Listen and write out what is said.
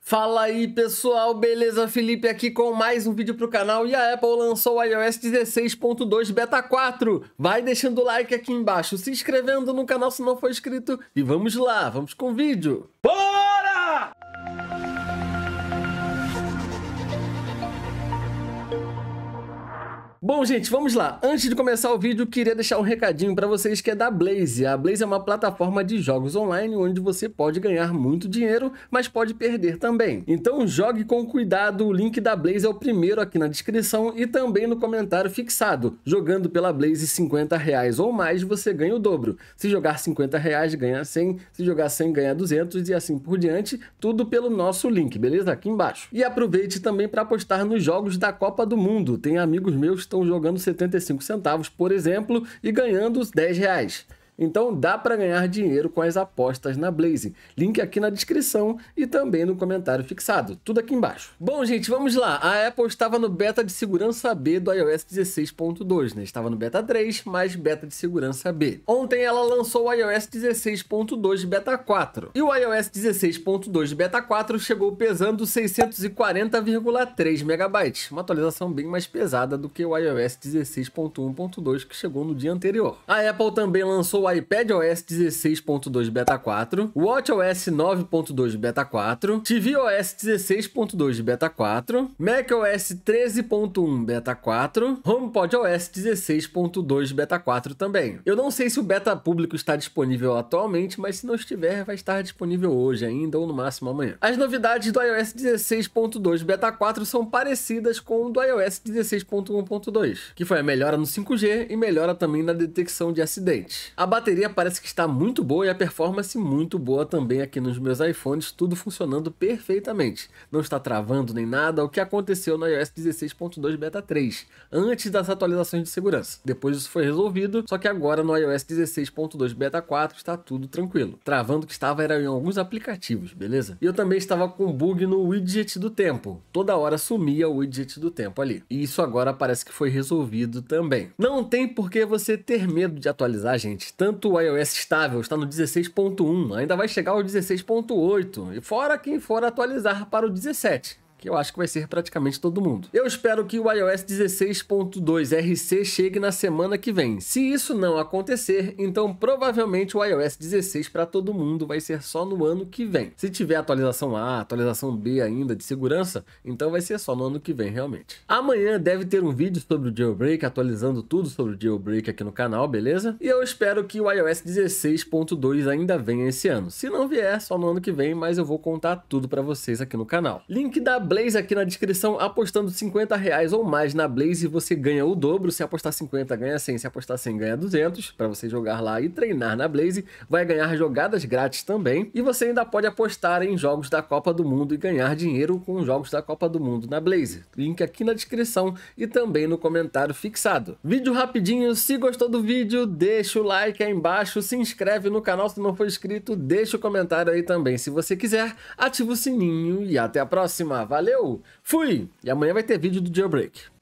Fala aí pessoal, beleza? Felipe aqui com mais um vídeo pro canal e a Apple lançou o iOS 16.2 Beta 4. Vai deixando o like aqui embaixo, se inscrevendo no canal se não for inscrito e vamos lá, vamos com o vídeo. Boa! Bom, gente, vamos lá. Antes de começar o vídeo, queria deixar um recadinho para vocês que é da Blaze. A Blaze é uma plataforma de jogos online onde você pode ganhar muito dinheiro, mas pode perder também. Então jogue com cuidado. O link da Blaze é o primeiro aqui na descrição e também no comentário fixado. Jogando pela Blaze 50 reais ou mais, você ganha o dobro. Se jogar 50 reais, ganha 100. Se jogar 100, ganha 200 e assim por diante. Tudo pelo nosso link, beleza? Aqui embaixo. E aproveite também para apostar nos jogos da Copa do Mundo. Tem amigos meus que estão estão jogando 75 centavos, por exemplo, e ganhando os 10 reais. Então dá para ganhar dinheiro com as apostas na Blaze. Link aqui na descrição e também no comentário fixado, tudo aqui embaixo. Bom, gente, vamos lá. A Apple estava no beta de segurança B do iOS 16.2, né? Estava no beta 3, mais beta de segurança B. Ontem ela lançou o iOS 16.2 beta 4. E o iOS 16.2 beta 4 chegou pesando 640,3 MB, uma atualização bem mais pesada do que o iOS 16.1.2 que chegou no dia anterior. A Apple também lançou iPad OS 16.2 Beta 4, WatchOS 9.2 Beta 4, tvOS 16.2 Beta 4, macOS 13.1 Beta 4, HomePod OS 16.2 Beta 4 também. Eu não sei se o beta público está disponível atualmente, mas se não estiver, vai estar disponível hoje ainda ou no máximo amanhã. As novidades do iOS 16.2 Beta 4 são parecidas com o do iOS 16.1.2, que foi a melhora no 5G e melhora também na detecção de acidentes. A bateria parece que está muito boa e a performance muito boa também aqui nos meus iPhones, tudo funcionando perfeitamente. Não está travando nem nada, o que aconteceu no iOS 16.2 Beta 3, antes das atualizações de segurança. Depois isso foi resolvido, só que agora no iOS 16.2 Beta 4 está tudo tranquilo. Travando que estava era em alguns aplicativos, beleza? E eu também estava com bug no widget do tempo. Toda hora sumia o widget do tempo ali. E isso agora parece que foi resolvido também. Não tem por que você ter medo de atualizar, gente. Tanto tanto o iOS estável está no 16.1, ainda vai chegar ao 16.8, e fora quem for atualizar para o 17 que eu acho que vai ser praticamente todo mundo. Eu espero que o iOS 16.2 RC chegue na semana que vem. Se isso não acontecer, então provavelmente o iOS 16 para todo mundo vai ser só no ano que vem. Se tiver atualização A, atualização B ainda de segurança, então vai ser só no ano que vem realmente. Amanhã deve ter um vídeo sobre o jailbreak, atualizando tudo sobre o jailbreak aqui no canal, beleza? E eu espero que o iOS 16.2 ainda venha esse ano. Se não vier, só no ano que vem, mas eu vou contar tudo para vocês aqui no canal. Link da Blaze aqui na descrição, apostando 50 reais ou mais na Blaze, você ganha o dobro. Se apostar 50, ganha 100. Se apostar 100, ganha 200. Para você jogar lá e treinar na Blaze, vai ganhar jogadas grátis também. E você ainda pode apostar em jogos da Copa do Mundo e ganhar dinheiro com jogos da Copa do Mundo na Blaze. Link aqui na descrição e também no comentário fixado. Vídeo rapidinho, se gostou do vídeo, deixa o like aí embaixo, se inscreve no canal se não for inscrito, deixa o comentário aí também se você quiser, ativa o sininho e até a próxima. Valeu! Valeu, fui! E amanhã vai ter vídeo do jailbreak.